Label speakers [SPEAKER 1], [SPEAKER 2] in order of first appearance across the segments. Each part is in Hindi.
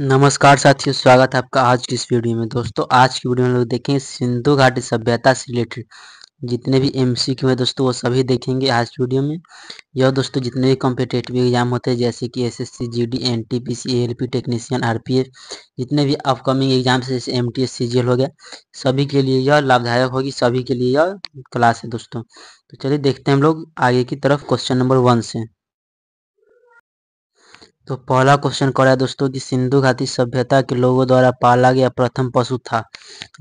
[SPEAKER 1] नमस्कार साथियों स्वागत है आपका आज की इस वीडियो में दोस्तों आज की वीडियो में लोग देखेंगे सिंधु घाटी सभ्यता से रिलेटेड जितने भी एम सी क्यू है दोस्तों वो सभी देखेंगे आज की वीडियो में यह दोस्तों जितने भी कॉम्पिटेटिव एग्जाम होते हैं जैसे कि S S C G D N T P C L P technician R P F जितने भी अपकमिंग एग्जाम्स जैसे M T S C G L हो गया सभी के लिए यह लाभदायक होगी सभी के लिए यह क्लास है दोस्तों तो चलिए देखते हैं हम लोग आगे की तरफ क्वेश्चन नंबर वन से तो पहला क्वेश्चन करा है दोस्तों कि सिंधु घाटी सभ्यता के लोगों द्वारा पाला गया प्रथम पशु था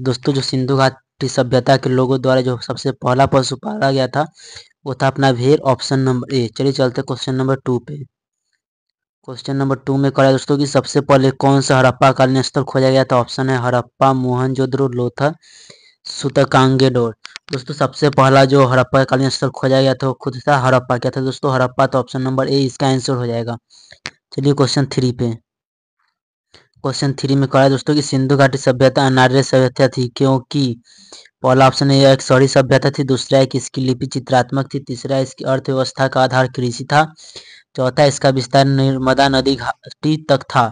[SPEAKER 1] दोस्तों जो सिंधु घाटी सभ्यता के लोगों द्वारा जो सबसे पहला पशु पाला गया था वो था अपना भेड़ ऑप्शन नंबर ए चलिए चलते क्वेश्चन नंबर टू पे क्वेश्चन नंबर टू में करा दोस्तों कि सबसे पहले कौन सा हड़प्पा कालीन स्थल खोजा गया था ऑप्शन है हड़प्पा मोहनजोदड़ो लोथा सुतकांगेडोर दोस्तों सबसे पहला जो हड़प्पा कालीन स्थल खोजा गया था वो खुद था हड़प्पा क्या था दोस्तों हड़प्पा तो ऑप्शन नंबर ए इसका आंसर हो जाएगा चलिए क्वेश्चन थ्री पे क्वेश्चन थ्री में कहा है दोस्तों कि सिंधु घाटी सभ्यता अनार्य सभ्यता थी क्योंकि पहला ऑप्शन है एक सौरी सभ्यता थी दूसरा है इसकी लिपि चित्रात्मक थी तीसरा इसकी अर्थव्यवस्था का आधार कृषि था चौथा इसका विस्तार नर्मदा नदी घाटी तक था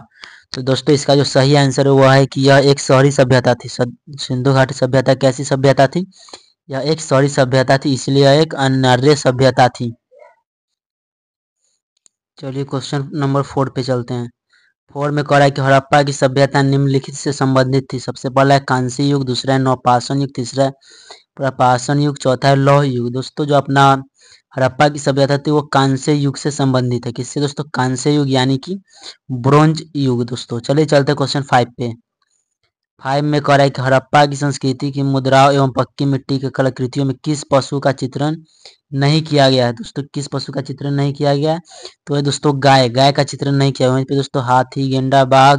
[SPEAKER 1] तो दोस्तों इसका जो सही आंसर है वह है कि यह एक शहरी सभ्यता थी सिंधु घाटी सभ्यता कैसी सभ्यता थी यह एक शहरी सभ्यता थी इसलिए यह एक अनार्य सभ्यता थी चलिए क्वेश्चन नंबर फोर पे चलते हैं फोर में कह रहा है कि हड़प्पा की सभ्यता निम्नलिखित से संबंधित थी सबसे पहला है कांसी युग दूसरा है नौपाषण युग तीसरा है प्रपाषण युग चौथा है लौह युग दोस्तों जो अपना हड़प्पा की सभ्यता थी वो कांस्य युग से संबंधित है किससे दोस्तों कांस्य युग यानी कि ब्रोंज युग दोस्तों चलिए चलते क्वेश्चन फाइव पे फाइव में कह रहा है कि हड़प्पा की संस्कृति की मुद्राओं एवं पक्की मिट्टी के कलाकृतियों में किस पशु का चित्रण नहीं किया गया है दोस्तों किस पशु का चित्रण नहीं किया गया है तो ये दोस्तों गाय गाय का चित्रण नहीं किया वहीं दोस्तों हाथी गेंडा बाघ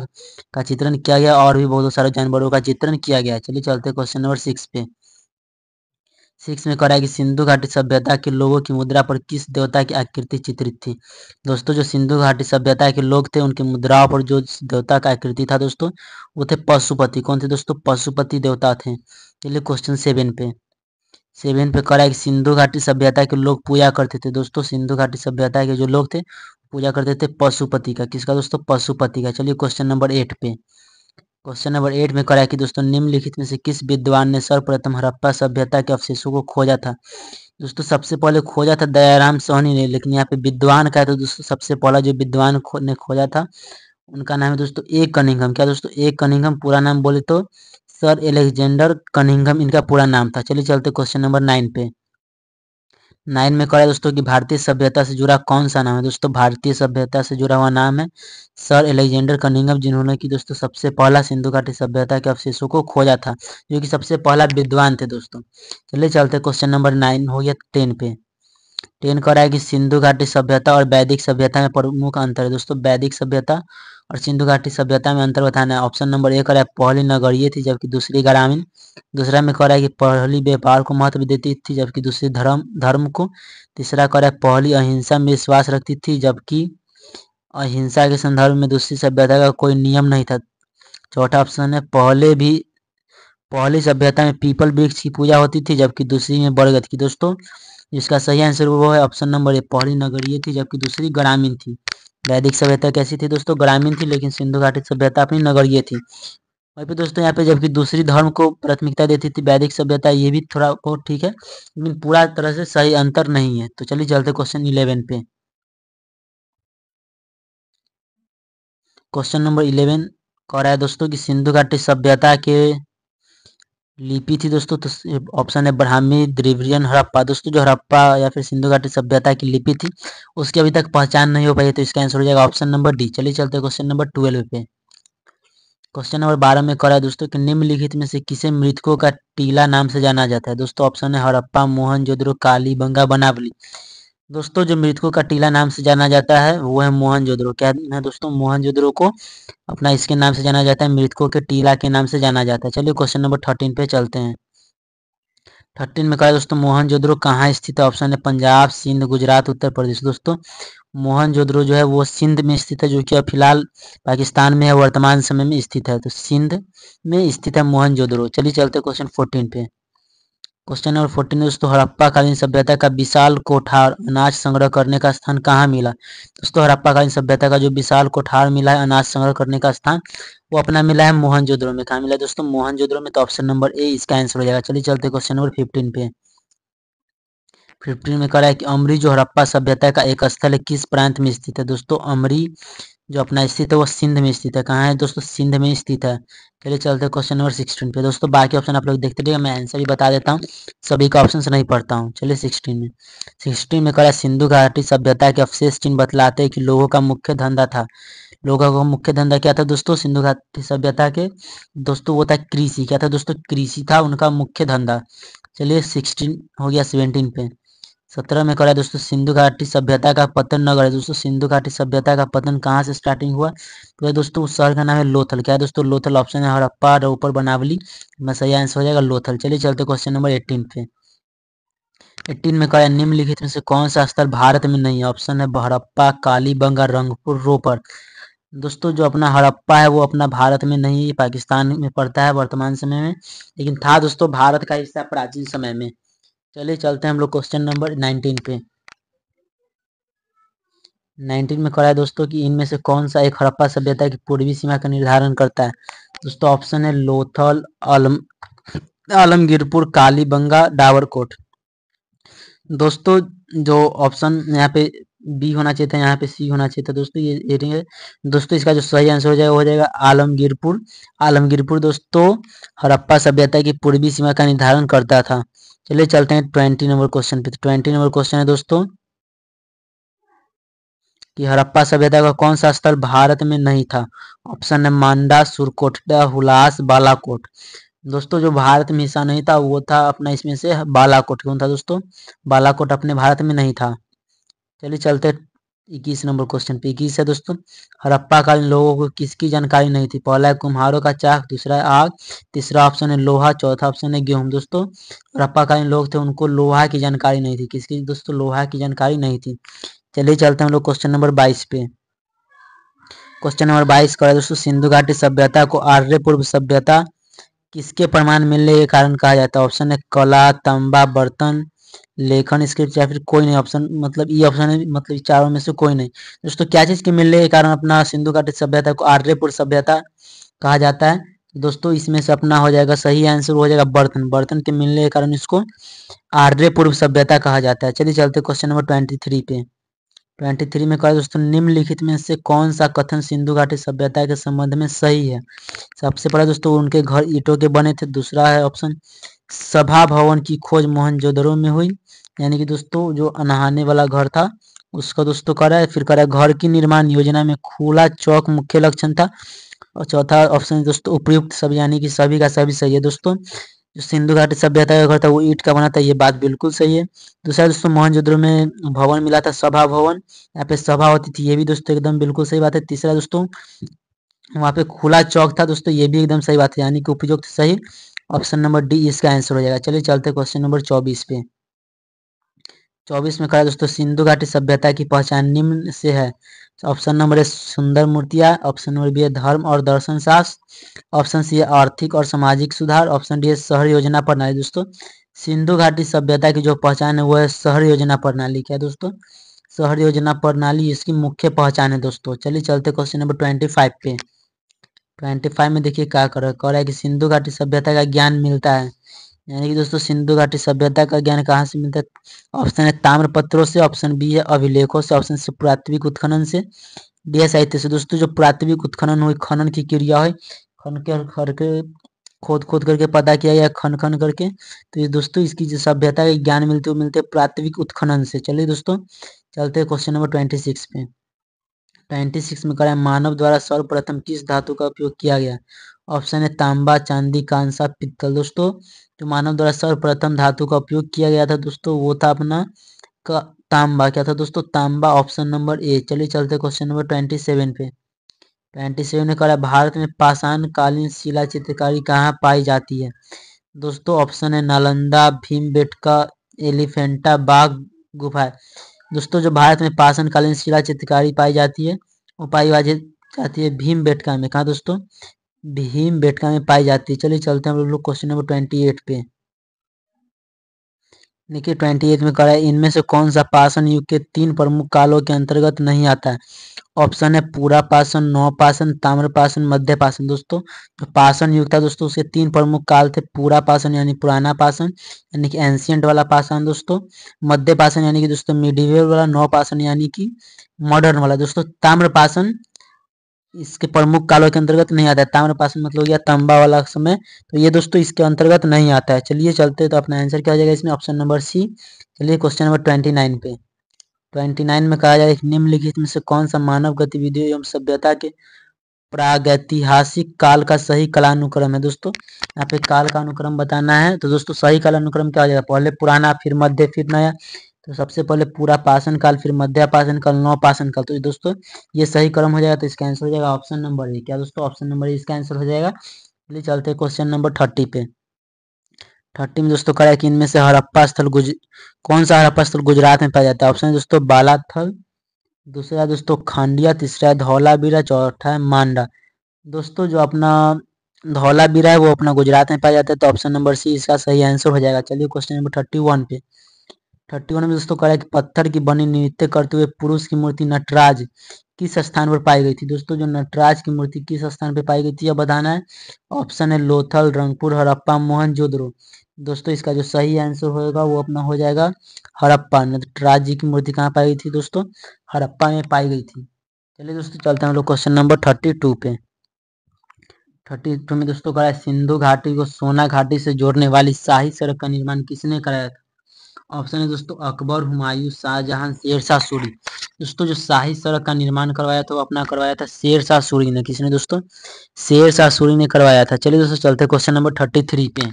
[SPEAKER 1] का चित्रण किया गया और भी बहुत सारे जानवरों का चित्रण किया गया है चलिए चलते क्वेश्चन नंबर सिक्स पे सिक्स में करा है कि सिंधु घाटी सभ्यता के लोगों की मुद्रा पर किस देवता की आकृति चित्रित थी दोस्तों जो सिंधु घाटी सभ्यता के लोग थे उनकी मुद्राओं पर जो देवता का आकृति था दोस्तों वो थे पशुपति कौन थे दोस्तों पशुपति देवता थे चलिए क्वेश्चन सेवन पे सेवन पे करा है कि सिंधु घाटी सभ्यता के लोग पूजा करते थे दोस्तों सिंधु घाटी सभ्यता के जो लोग थे पूजा करते थे पशुपति का किसका दोस्तों पशुपति का चलिए क्वेश्चन नंबर एट पे क्वेश्चन नंबर एट में करा कि दोस्तों निम्नलिखित में से किस विद्वान ने सर्वप्रथम हड़प्पा सभ्यता के अवशेषों को खोजा था दोस्तों सबसे पहले खोजा था दयाराम सोहनी ने लेकिन यहाँ पे विद्वान का है तो दोस्तों सबसे पहला जो विद्वान खो, ने खोजा था उनका नाम है दोस्तों ए कनिंगम क्या दोस्तों ए कनिंगम पूरा नाम बोले तो सर एलेक्जेंडर कनिंगम इनका पूरा नाम था चलिए चलते क्वेश्चन नंबर नाइन पे नाइन में कह दोस्तों कि भारतीय सभ्यता से जुड़ा कौन सा नाम है दोस्तों भारतीय सभ्यता से जुड़ा हुआ नाम है सर एलेक्जेंडर कनिंगम जिन्होंने कि दोस्तों सबसे पहला सिंधु घाटी सभ्यता के अवशेषों को खोजा था जो कि सबसे पहला विद्वान थे दोस्तों चलिए चलते क्वेश्चन नंबर नाइन हो गया टेन पे टेन कह रहा है कि सिंधु घाटी सभ्यता और वैदिक सभ्यता में प्रमुख अंतर है दोस्तों वैदिक सभ्यता और सिंधु घाटी सभ्यता में अंतर बताना है ऑप्शन नंबर एक कर रहा है पहली नगरीय थी जबकि दूसरी ग्रामीण दूसरा में कह रहा है कि पहली व्यापार को महत्व देती थी जबकि दूसरी धर्म धर्म को तीसरा कह रहा है पहली अहिंसा में विश्वास रखती थी जबकि अहिंसा के संदर्भ में दूसरी सभ्यता का कोई नियम नहीं था चौथा ऑप्शन है पहले भी पहली सभ्यता में पीपल वृक्ष की पूजा होती थी जबकि दूसरी में बरगद की दोस्तों इसका सही आंसर वो है ऑप्शन नंबर ए पहली नगरीय थी जबकि दूसरी ग्रामीण थी वैदिक सभ्यता कैसी थी दोस्तों ग्रामीण थी लेकिन सिंधु घाटी सभ्यता अपनी नगरीय थी वहीं पे दोस्तों यहाँ पे जबकि दूसरी धर्म को प्राथमिकता देती थी वैदिक सभ्यता ये भी थोड़ा बहुत ठीक है लेकिन पूरा तरह से सही अंतर नहीं है तो चलिए चलते क्वेश्चन इलेवन पे क्वेश्चन नंबर इलेवन कह रहा है दोस्तों कि सिंधु घाटी सभ्यता के लिपि थी दोस्तों तो ऑप्शन है ब्राह्मी द्रिवियन हड़प्पा दोस्तों जो हड़प्पा या फिर सिंधु घाटी सभ्यता की लिपि थी उसकी अभी तक पहचान नहीं हो पाई तो इसका आंसर हो जाएगा ऑप्शन नंबर डी चलिए चलते हैं क्वेश्चन नंबर ट्वेल्व पे क्वेश्चन नंबर बारह में करा है दोस्तों कि निम्नलिखित में से किसे मृतकों का टीला नाम से जाना जाता है दोस्तों ऑप्शन है हड़प्पा मोहन जोद्रो काली बंगा बनावली दोस्तों जो मृतकों का टीला नाम से जाना जाता है वो है मोहन जोद्रो क्या है दोस्तों मोहनजोदड़ो को अपना इसके नाम से जाना जाता है मृतकों के टीला के नाम से जाना जाता है चलिए क्वेश्चन नंबर थर्टीन पे चलते हैं थर्टीन में कहा दोस्तों मोहनजोदड़ो कहाँ स्थित है ऑप्शन है पंजाब सिंध गुजरात उत्तर प्रदेश दोस्तों मोहनजोदड़ो जो है वो सिंध में स्थित है जो कि फिलहाल पाकिस्तान में है वर्तमान समय में स्थित है तो सिंध में स्थित है मोहन मोहनजोदड़ो चलिए चलते क्वेश्चन फोर्टीन पे क्वेश्चन नंबर फोर्टीन दोस्तों हड़प्पा कालीन सभ्यता का विशाल कोठार अनाज संग्रह करने का स्थान कहाँ मिला दोस्तों हड़प्पा कालीन सभ्यता का जो विशाल कोठार मिला है अनाज संग्रह करने का स्थान वो अपना मिला है मोहनजोद्रो में कहा मिला है दोस्तों मोहनजोद्रो में तो ऑप्शन नंबर ए इसका आंसर हो जाएगा चलिए चलते क्वेश्चन नंबर फिफ्टीन पे फिफ्टीन में कह रहा है कि अमरी जो हड़प्पा सभ्यता का एक स्थल है किस प्रांत में स्थित है दोस्तों अमरी जो अपना स्थित है वो सिंध में स्थित है कहाँ है दोस्तों सिंध में स्थित है चलिए चलते हैं क्वेश्चन नंबर सिक्सटीन पे दोस्तों बाकी ऑप्शन आप लोग देखते रहिए मैं आंसर ही बता देता हूँ सभी का ऑप्शन नहीं पढ़ता हूँ चलिए सिक्सटीन में सिक्सटीन में कड़ा सिंधु घाटी सभ्यता के अवशेष चिन्ह बतलाते हैं कि लोगों का मुख्य धंधा था लोगों का मुख्य धंधा क्या था दोस्तों सिंधु घाटी सभ्यता के दोस्तों वो था कृषि क्या था दोस्तों कृषि था उनका मुख्य धंधा चलिए सिक्सटीन हो गया सेवेंटीन पे सत्रह में करा दोस्तों सिंधु घाटी सभ्यता का पतन नगर है दोस्तों सिंधु घाटी सभ्यता का पतन कहाँ से स्टार्टिंग हुआ तो है दोस्तों उस शहर का नाम है लोथल क्या है दोस्तों लोथल ऑप्शन है हड़प्पा ऊपर बनावली में सही आंसर हो जाएगा लोथल चलिए चलते क्वेश्चन नंबर एटीन पे एटीन में कहा निम्नलिखित में से कौन सा स्थल भारत में नहीं है ऑप्शन है हड़प्पा कालीबंग और रंगपुर रोपर दोस्तों जो अपना हड़प्पा है वो अपना भारत में नहीं पाकिस्तान में पड़ता है वर्तमान समय में लेकिन था दोस्तों भारत का हिस्सा प्राचीन समय में चलिए चलते हैं हम लोग क्वेश्चन नंबर नाइनटीन पे नाइनटीन में करा है दोस्तों कि इनमें से कौन सा एक हड़प्पा सभ्यता की पूर्वी सीमा का निर्धारण करता है दोस्तों ऑप्शन है लोथल आलमगीरपुर आलमगीरपुर कालीबंगा डावरकोट दोस्तों जो ऑप्शन यहाँ पे बी होना चाहिए था यहाँ पे सी होना चाहिए था दोस्तों ये ये है दोस्तों इसका जो सही आंसर हो जाएगा हो जाएगा आलमगीरपुर आलमगीरपुर दोस्तों हड़प्पा सभ्यता की पूर्वी सीमा का निर्धारण करता था चलिए चलते हैं ट्वेंटी नंबर क्वेश्चन पे तो ट्वेंटी नंबर क्वेश्चन है दोस्तों कि हरप्पा सभ्यता का कौन सा स्थल भारत में नहीं था ऑप्शन है मांडा सुरकोटडा हुलास बालाकोट दोस्तों जो भारत में हिस्सा नहीं था वो था अपना इसमें से बालाकोट कौन था दोस्तों बालाकोट अपने भारत में नहीं था चलिए चलते इक्कीस नंबर क्वेश्चन पे इक्कीस है दोस्तों हड़प्पा कालीन लोगों को किसकी जानकारी नहीं थी पहला है कुम्हारों का चाक दूसरा है आग तीसरा ऑप्शन है लोहा चौथा ऑप्शन है गेहूं दोस्तों हड़प्पा कालीन लोग थे उनको लोहा की जानकारी नहीं थी किसकी दोस्तों लोहा की जानकारी नहीं थी चलिए चलते हैं हम लोग क्वेश्चन नंबर बाईस पे क्वेश्चन नंबर बाईस का दोस्तों सिंधु घाटी सभ्यता को आर्य पूर्व सभ्यता किसके प्रमाण मिलने के कारण कहा जाता है ऑप्शन है कला तंबा बर्तन लेखन स्क्रिप्ट या फिर कोई नहीं ऑप्शन मतलब ई ऑप्शन है मतलब चारों में से कोई नहीं दोस्तों क्या चीज़ के मिलने के कारण अपना सिंधु घाटी सभ्यता को आर्यपुर सभ्यता कहा जाता है दोस्तों इसमें से अपना हो जाएगा सही आंसर हो जाएगा बर्तन बर्तन के मिलने के कारण इसको आर्य पूर्व सभ्यता कहा जाता है चलिए चलते क्वेश्चन नंबर ट्वेंटी थ्री पे ट्वेंटी थ्री में कहा दोस्तों निम्नलिखित में से कौन सा कथन सिंधु घाटी सभ्यता के संबंध में सही है सबसे पहला दोस्तों उनके घर ईटों के बने थे दूसरा है ऑप्शन सभा भवन की खोज मोहनजोदड़ो में हुई यानी कि दोस्तों जो अनहाने वाला घर था उसका दोस्तों करा है फिर करा है घर की निर्माण योजना में खुला चौक मुख्य लक्षण था और चौथा ऑप्शन दोस्तों उपयुक्त सभी यानी कि सभी का सभी सही है दोस्तों जो सिंधु घाटी सभ्यता का घर था वो ईट का बना था ये बात बिल्कुल सही है दूसरा दोस्तों मोहनजोदड़ो में भवन मिला था सभा भवन यहाँ पे सभा होती थी ये भी दोस्तों एकदम बिल्कुल सही बात है तीसरा दोस्तों वहाँ पे खुला चौक था दोस्तों ये भी एकदम सही बात है यानी कि उपयुक्त सही ऑप्शन नंबर डी इसका आंसर हो जाएगा चलिए चलते क्वेश्चन नंबर चौबीस पे चौबीस में कहा दोस्तों सिंधु घाटी सभ्यता की पहचान निम्न से है ऑप्शन नंबर ए सुंदर मूर्तियां ऑप्शन नंबर बी है धर्म और दर्शन शास्त्र ऑप्शन सी है आर्थिक और सामाजिक सुधार ऑप्शन डी है शहर योजना प्रणाली दोस्तों सिंधु घाटी सभ्यता की जो पहचान है वो है शहर योजना प्रणाली क्या दोस्तों शहर योजना प्रणाली इसकी मुख्य पहचान है दोस्तों चलिए चलते क्वेश्चन नंबर ट्वेंटी फाइव पे ट्वेंटी फाइव में देखिए क्या कर रहा है कि सिंधु घाटी सभ्यता का ज्ञान मिलता है यानी कि दोस्तों सिंधु घाटी सभ्यता का ज्ञान कहाँ से मिलता है ऑप्शन है ताम्रपत्रों से ऑप्शन बी है अभिलेखों से ऑप्शन सी पुरात्विक उत्खनन से डी है साहित्य से दोस्तों जो पुरात्विक उत्खनन हुई खनन की क्रिया हुई खन करके खोद खोद करके पता किया गया खन खन करके तो ये दोस्तों इसकी जो सभ्यता का ज्ञान मिलते हुए मिलते प्राथमिक उत्खनन से चलिए दोस्तों चलते हैं क्वेश्चन नंबर ट्वेंटी सिक्स पे नाइन्टी सिक्स में करा मानव द्वारा सर्वप्रथम किस धातु का उपयोग किया गया ऑप्शन है तांबा चांदी कांसा पित्तल दोस्तों जो मानव द्वारा सर्वप्रथम धातु का उपयोग किया गया था दोस्तों वो था अपना तांबा क्या था दोस्तों तांबा ऑप्शन नंबर ए चलिए चलते क्वेश्चन नंबर ट्वेंटी सेवन पे ट्वेंटी सेवन ने करा भारत में पाषाण कालीन शिला चित्रकारी कहाँ पाई जाती है दोस्तों ऑप्शन है नालंदा भीमबेटका एलिफेंटा बाघ गुफा दोस्तों जो भारत में पाषाणकालीन शिला चित्रकारी पाई जाती है वो पाई जाती है भीम बेटका में कहा दोस्तों भीम बेटका में पाई जाती है चलिए चलते हैं हम लोग क्वेश्चन नंबर ट्वेंटी एट पे देखिए ट्वेंटी एट में कह रहा है इनमें से कौन सा पाषण युग के तीन प्रमुख कालों के अंतर्गत नहीं आता है ऑप्शन है पूरा पाषण नौ पाषण ताम्र पाषण मध्य पाषण दोस्तों तो पाषण युग था दोस्तों उसके तीन प्रमुख काल थे पूरा पाषण यानी पुराना पाषण यानी कि एंशियंट वाला पाषण दोस्तों मध्य पाषण यानी कि दोस्तों मिडिवेल वाला नौ पाषण यानी कि मॉडर्न वाला दोस्तों ताम्र पाषण इसके प्रमुख कालों के अंतर्गत नहीं आता है ताम्रपाषाण मतलब या तांबा वाला समय तो ये दोस्तों इसके अंतर्गत नहीं आता है चलिए चलते तो अपना आंसर क्या हो जाएगा इसमें ऑप्शन नंबर सी चलिए क्वेश्चन नंबर ट्वेंटी नाइन पे ट्वेंटी नाइन में कहा जाए निम्नलिखित में से कौन सा मानव गतिविधियों एवं सभ्यता के प्रागैतिहासिक काल का सही कालानुक्रम है दोस्तों यहाँ पे काल का अनुक्रम बताना है तो दोस्तों सही कालानुक्रम क्या हो जाएगा पहले पुराना फिर मध्य फिर नया तो सबसे पहले पूरा पाषण काल फिर मध्या काल नौ पाषण काल तो दोस्तों ये सही क्रम हो जाएगा तो इसका आंसर हो जाएगा ऑप्शन नंबर ए क्या दोस्तों ऑप्शन नंबर ए इसका आंसर हो जाएगा चलिए चलते क्वेश्चन नंबर थर्टी पे थर्टी में दोस्तों करा कि इनमें से हड़प्पा स्थल गुज कौन सा हड़प्पा स्थल गुजरात में पाया जाता है ऑप्शन दोस्तों बालाथल दूसरा दोस्तों खांडिया तीसरा धौलाबीरा चौथा है मांडा दोस्तों जो अपना धौलाबीरा है वो अपना गुजरात में पाया जाता है तो ऑप्शन नंबर सी इसका सही आंसर हो जाएगा चलिए क्वेश्चन नंबर थर्टी वन पे थर्टी वन में दोस्तों कह रहा है कि पत्थर की बनी नृत्य करते हुए पुरुष की मूर्ति नटराज किस स्थान पर पाई गई थी दोस्तों जो नटराज की मूर्ति किस स्थान पर पाई गई थी यह बताना है ऑप्शन है लोथल रंगपुर हड़प्पा मोहनजोदड़ो दोस्तों इसका जो सही आंसर होगा वो अपना हो जाएगा हड़प्पा नटराज जी की मूर्ति कहाँ पाई गई थी दोस्तों हड़प्पा में पाई गई थी चलिए दोस्तों चलते हैं हम लोग क्वेश्चन नंबर थर्टी टू पे थर्टी टू में दोस्तों रहा है सिंधु घाटी को सोना घाटी से जोड़ने वाली शाही सड़क का निर्माण किसने कराया ऑप्शन है दोस्तों अकबर हुमायूं शाहजहां शेरशाह सूरी दोस्तों जो शाही सड़क का निर्माण करवाया था वो अपना करवाया था शेरशाह सूरी ने किसने दोस्तों शेरशाह सूरी ने करवाया था चलिए दोस्तों चलते क्वेश्चन नंबर थर्टी थ्री पे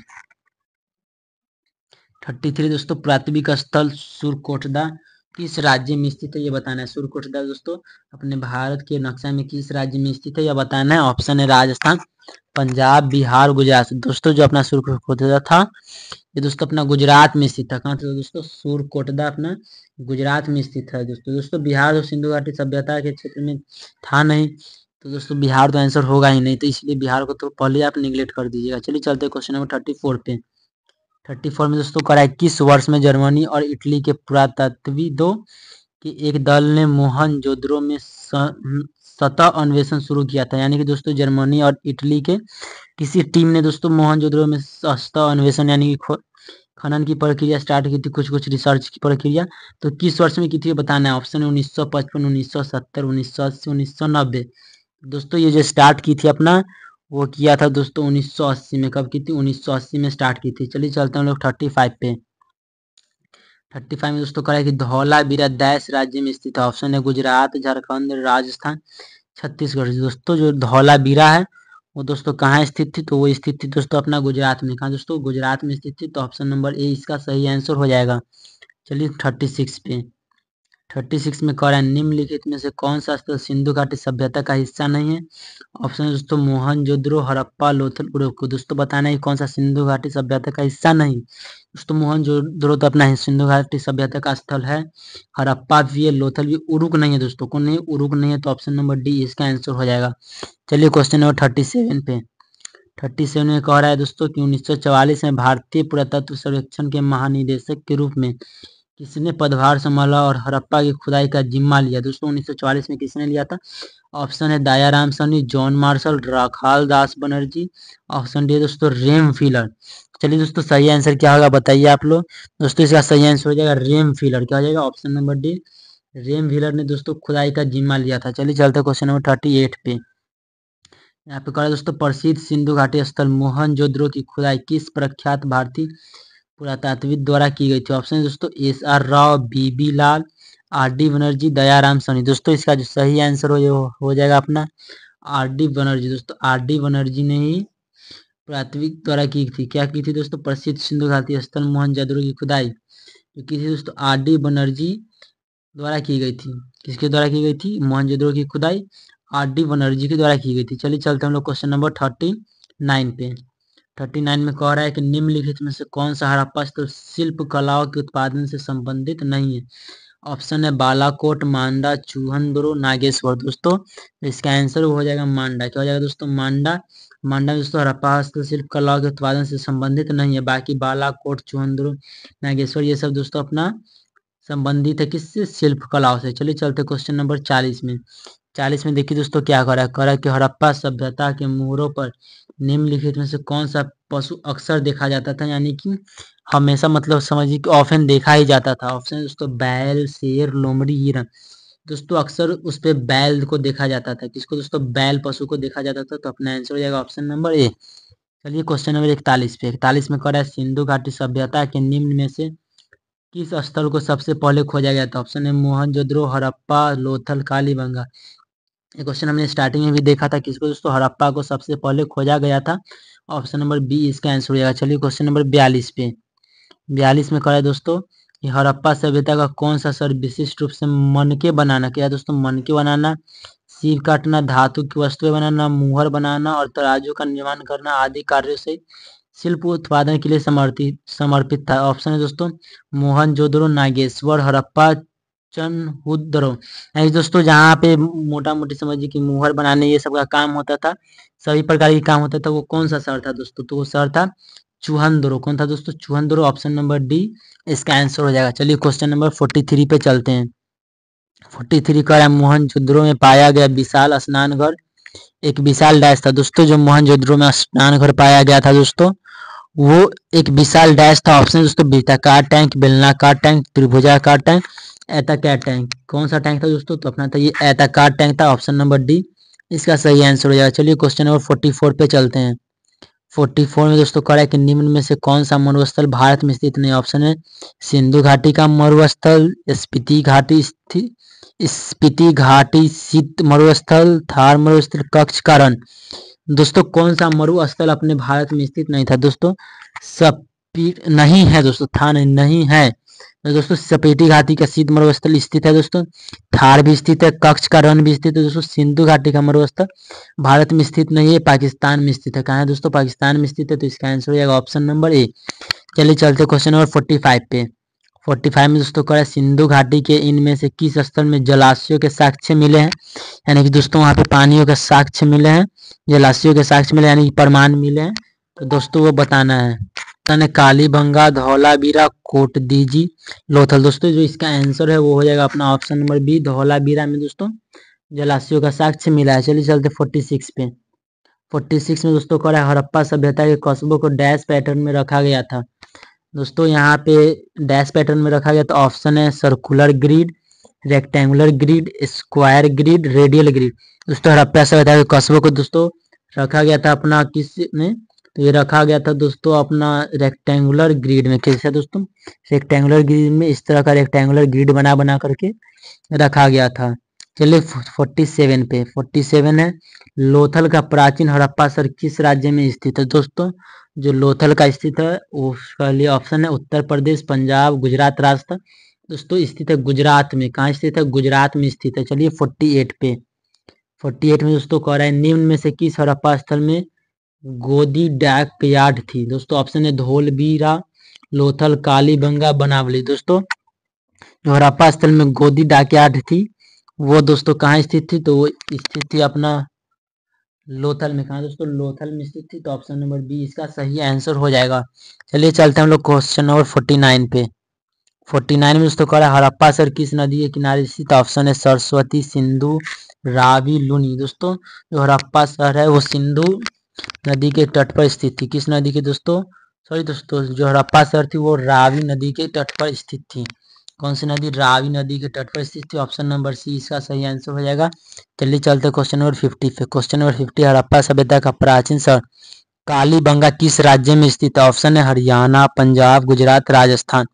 [SPEAKER 1] थर्टी थ्री दोस्तों प्राथमिक स्थल सुरकोटदा किस राज्य में स्थित है ये बताना है सुरकोट डैम दोस्तों अपने भारत के नक्शा में किस राज्य में स्थित है यह बताना है ऑप्शन है राजस्थान पंजाब बिहार गुजरात दोस्तों जो अपना सुरकोटदा था ये दोस्तों अपना गुजरात में स्थित था कहाँ था दोस्तों सुरकोटदा अपना गुजरात में स्थित है दोस्तों दोस्तों बिहार और सिंधु घाटी सभ्यता के क्षेत्र में था नहीं तो दोस्तों बिहार तो आंसर होगा ही नहीं तो इसलिए बिहार को तो पहले आप निगलेक्ट कर दीजिएगा चलिए चलते क्वेश्चन नंबर थर्टी फोर पे थर्टी फोर में दोस्तों करा किस वर्ष में जर्मनी और इटली के पुरातत्वी दो कि एक दल ने मोहन जोद्रो में सतह अन्वेषण शुरू किया था यानी कि दोस्तों जर्मनी और इटली के किसी टीम ने दोस्तों मोहन जोद्रो में सतह अन्वेषण यानी कि खनन की प्रक्रिया स्टार्ट की थी कुछ कुछ रिसर्च की प्रक्रिया तो किस वर्ष में की थी बताना है ऑप्शन है उन्नीस सौ पचपन उन्नीस सौ सत्तर उन्नीस सौ अस्सी उन्नीस सौ नब्बे दोस्तों ये जो स्टार्ट की थी अपना वो किया था दोस्तों 1980 में कब की थी 1980 में स्टार्ट की थी चलिए चलते हैं हम लोग 35 पे 35 में दोस्तों कह रहा है कि धौलावीरा राज्य में स्थित है ऑप्शन है गुजरात झारखंड राजस्थान छत्तीसगढ़ दोस्तों जो धौला बीरा है वो दोस्तों कहाँ स्थित थी तो वो स्थित थी दोस्तों अपना गुजरात में कहा दोस्तों गुजरात में स्थित थी तो ऑप्शन नंबर ए इसका सही आंसर हो जाएगा चलिए थर्टी सिक्स पे थर्टी सिक्स में कह रहा है निम्नलिखित में से कौन सा स्थल सिंधु घाटी सभ्यता का हिस्सा नहीं है ऑप्शन दोस्तों दोस्तों जोद्रो हड़प्पा लोथल को तो दोस्तों बताना है कौन सा सिंधु घाटी सभ्यता का हिस्सा नहीं दोस्तों जोद्रो तो अपना है सिंधु घाटी सभ्यता का स्थल है हड़प्पा भी है लोथल भी उरुक नहीं है दोस्तों कौन नहीं उरुक नहीं है तो ऑप्शन नंबर डी इसका आंसर हो जाएगा चलिए क्वेश्चन नंबर थर्टी सेवन पे थर्टी सेवन में कह रहा है दोस्तों कि उन्नीस में भारतीय पुरातत्व सर्वेक्षण के महानिदेशक के रूप में किसने पदभार संभाला और हड़प्पा की खुदाई का जिम्मा लिया दोस्तों 1944 में किसने लिया था ऑप्शन है Dayaram Sahni John Marshall Rakhal Das Banerjee option D दोस्तों रेम फिलर चलिए दोस्तों सही आंसर क्या होगा बताइए आप लोग दोस्तों इसका सही आंसर हो जाएगा रेम फिलर क्या हो जाएगा option number D R E M Wheeler ने दोस्तों खुदाई का जिम्मा लिया था चलिए चलते क्वेश्चन नंबर थर्टी पे यहाँ पे कह दोस्तों प्रसिद्ध सिंधु घाटी स्थल मोहन की खुदाई किस प्रख्यात भारतीय पुरातात्विक द्वारा की गई थी ऑप्शन दोस्तों S R Rao B B Lal R D Banerjee Dayaram Sahni दोस्तों इसका जो सही आंसर हो, हो जाएगा अपना आर डी बनर्जी दोस्तों आर डी बनर्जी ने ही पुरातात्विक द्वारा की थी क्या की थी दोस्तों प्रसिद्ध सिंधु घाटी स्थल मोहन जादरो की खुदाई जो की थी दोस्तों आर डी बनर्जी द्वारा की गई थी किसके द्वारा की गई थी मोहन जादरो की खुदाई आर डी बनर्जी के द्वारा की गई थी चलिए चलते हम लोग क्वेश्चन नंबर थर्टी नाइन पे थर्टी नाइन में कह रहा है कि निम्नलिखित में से कौन सा हड़प्पा तो शिल्प कलाओं के उत्पादन से संबंधित नहीं है ऑप्शन है बालाकोट मांडा चूहनदुरु नागेश्वर दोस्तों इसका आंसर हो जाएगा मांडा क्या हो जाएगा दोस्तों मांडा मांडा दोस्तों हड़प्पा हस्तशिल्प कलाओं के उत्पादन से संबंधित नहीं है बाकी बालाकोट चूहनदुरु नागेश्वर ये सब दोस्तों अपना संबंधित है किससे शिल्प कलाओं से चलिए चलते क्वेश्चन नंबर चालीस में चालीस में देखिए दोस्तों क्या कर रहा है कह रहा है कि हड़प्पा सभ्यता के मोहरों पर निम्नलिखित में से कौन सा पशु अक्सर देखा जाता था यानी कि हमेशा मतलब समझिए कि ऑफेन देखा ही जाता था ऑप्शन दोस्तों बैल शेर लोमड़ी हिरन दोस्तों अक्सर उस पर बैल को देखा जाता था किसको दोस्तों बैल पशु को देखा जाता था तो अपना आंसर हो जाएगा ऑप्शन नंबर ए चलिए क्वेश्चन नंबर इकतालीस पे इकतालीस में कर सिंधु घाटी सभ्यता के निम्न में से किस स्थल को सबसे पहले खोजा गया था ऑप्शन है मोहनजोदड़ो हरप्पा लोथल कालीबंगा ये क्वेश्चन हमने स्टार्टिंग में भी देखा था किसको दोस्तों हड़प्पा को सबसे पहले खोजा गया था ऑप्शन नंबर बी इसका आंसर हो जाएगा चलिए क्वेश्चन नंबर बयालीस पे बयालीस में करा दोस्तों कि हड़प्पा सभ्यता का कौन सा सर विशिष्ट रूप से मनके बनाना क्या दोस्तों मनके बनाना सीव काटना धातु की वस्तुएं बनाना मुहर बनाना और तराजू का निर्माण करना आदि कार्यों से शिल्प उत्पादन के लिए समर्पित समर्पित था ऑप्शन है दोस्तों मोहन जोदड़ो नागेश्वर हड़प्पा दोस्तों जहाँ पे मोटा मोटी समझिए कि मुहर बनाने ये सब का काम होता था सभी प्रकार के काम होता था वो कौन सा सर था दोस्तों तो वो सर था चुहनदोरो कौन था दोस्तों चुहनदोरो ऑप्शन नंबर डी इसका आंसर हो जाएगा चलिए क्वेश्चन नंबर फोर्टी थ्री पे चलते हैं फोर्टी थ्री का मोहन में पाया गया विशाल स्नानघर एक विशाल डैश था दोस्तों जो मोहनजोदड़ो में स्नान घर पाया गया था दोस्तों वो एक विशाल डैश था ऑप्शन दोस्तों बीता कार टैंक बेलना कार टैंक त्रिभुजा कार टैंक एता कैट टैंक कौन सा टैंक था दोस्तों तो अपना था ये एता कार टैंक था ऑप्शन नंबर डी इसका सही आंसर हो जाएगा चलिए क्वेश्चन नंबर फोर्टी फोर पे चलते हैं फोर्टी फोर में दोस्तों कह है कि निम्न में से कौन सा मरुस्थल भारत में स्थित नहीं ऑप्शन है सिंधु घाटी का मरुस्थल स्पीति घाटी स्पीति घाटी शीत मरुस्थल थार मरुस्थल कक्ष कारण दोस्तों कौन सा मरुस्थल अपने भारत में स्थित नहीं था दोस्तों सब नहीं है दोस्तों था नहीं, नहीं है तो दोस्तों सपेटी घाटी का सिद्ध मरुस्थल स्थित है दोस्तों थार भी स्थित है कक्ष का रन भी स्थित है दोस्तों सिंधु घाटी का मरुस्थल भारत में स्थित नहीं है पाकिस्तान में स्थित है कहा है दोस्तों पाकिस्तान में स्थित है तो इसका आंसर हो जाएगा ऑप्शन नंबर ए चलिए चलते क्वेश्चन नंबर फोर्टी फाइव पे फोर्टी फाइव में दोस्तों कह सिंधु घाटी के इनमें से किस स्थल में जलाशयों के साक्ष्य मिले हैं यानी कि दोस्तों वहाँ पे पानियों के साक्ष्य मिले हैं जलाशयों के साक्ष्य मिले यानी कि प्रमाण मिले हैं तो दोस्तों वो बताना है तन काली भंगा धौला बीरा कोट दीजी लोथल दोस्तों जो इसका आंसर है वो हो जाएगा अपना ऑप्शन नंबर बी धौला बीरा में दोस्तों जलाशयों का साक्ष्य मिला है चलिए चलते फोर्टी सिक्स पे फोर्टी सिक्स में दोस्तों कह रहा है हड़प्पा सभ्यता के कस्बों को डैश पैटर्न में रखा गया था दोस्तों यहाँ पे डैश पैटर्न में रखा गया तो ऑप्शन है circular grid rectangular grid square grid radial grid दोस्तों हड़प्पा सभ्यता के कस्बों को दोस्तों रखा गया था अपना किस में तो ये रखा गया था दोस्तों अपना रेक्टेंगुलर ग्रिड में कैसे दोस्तों रेक्टेंगुलर ग्रिड में इस तरह का रेक्टेंगुलर ग्रिड बना बना करके रखा गया था चलिए 47 पे 47 है लोथल का प्राचीन हड़प्पा सर किस राज्य में स्थित है दोस्तों जो लोथल का स्थित है उसका लिए ऑप्शन है उत्तर प्रदेश पंजाब गुजरात राजस्थान दोस्तों स्थित है गुजरात में कहाँ स्थित है गुजरात में स्थित है चलिए 48 पे 48 में दोस्तों कह रहा है निम्न में से किस हड़प्पा स्थल में गोदी डाक यार्ड थी दोस्तों ऑप्शन है धोलबीरा लोथल कालीबंगा बनावली दोस्तों जो हरप्पा स्थल में गोदी डाक यार्ड थी वो दोस्तों कहाँ स्थित थी तो वो स्थित थी अपना लोथल में कहा दोस्तों लोथल में स्थित थी तो ऑप्शन नंबर बी इसका सही आंसर हो जाएगा चलिए चलते हैं हम लोग क्वेश्चन नंबर फोर्टी नाइन पे फोर्टी नाइन में दोस्तों कह रहा है हरप्पा सर किस नदी के किनारे स्थित ऑप्शन है सरस्वती सिंधु रावी लुनी दोस्तों जो हरप्पा सर है वो सिंधु नदी के तट पर स्थित थी किस नदी के दोस्तों सॉरी दोस्तों जो हड़प्पा शहर थी वो रावी नदी के तट पर स्थित थी कौन सी नदी रावी नदी के तट पर स्थित थी ऑप्शन नंबर सी इसका सही आंसर हो जाएगा चलिए चलते क्वेश्चन नंबर फिफ्टी पे क्वेश्चन नंबर फिफ्टी हड़प्पा सभ्यता का प्राचीन शहर कालीबंगा किस राज्य में स्थित है ऑप्शन है हरियाणा पंजाब गुजरात राजस्थान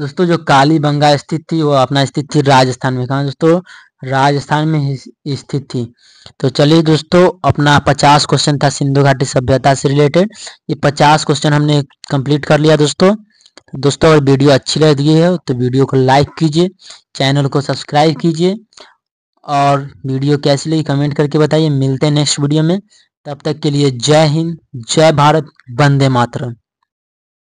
[SPEAKER 1] दोस्तों जो कालीबंगा स्थित थी वो अपना स्थित थी राजस्थान में कहा दोस्तों राजस्थान में स्थित थी तो चलिए दोस्तों अपना पचास क्वेश्चन था सिंधु घाटी सभ्यता से रिलेटेड ये पचास क्वेश्चन हमने कंप्लीट कर लिया दोस्तों दोस्तों अगर वीडियो अच्छी लगी है तो वीडियो को लाइक कीजिए चैनल को सब्सक्राइब कीजिए और वीडियो कैसी लगी कमेंट करके बताइए मिलते हैं नेक्स्ट वीडियो में तब तक के लिए जय हिंद जय भारत वंदे मातरम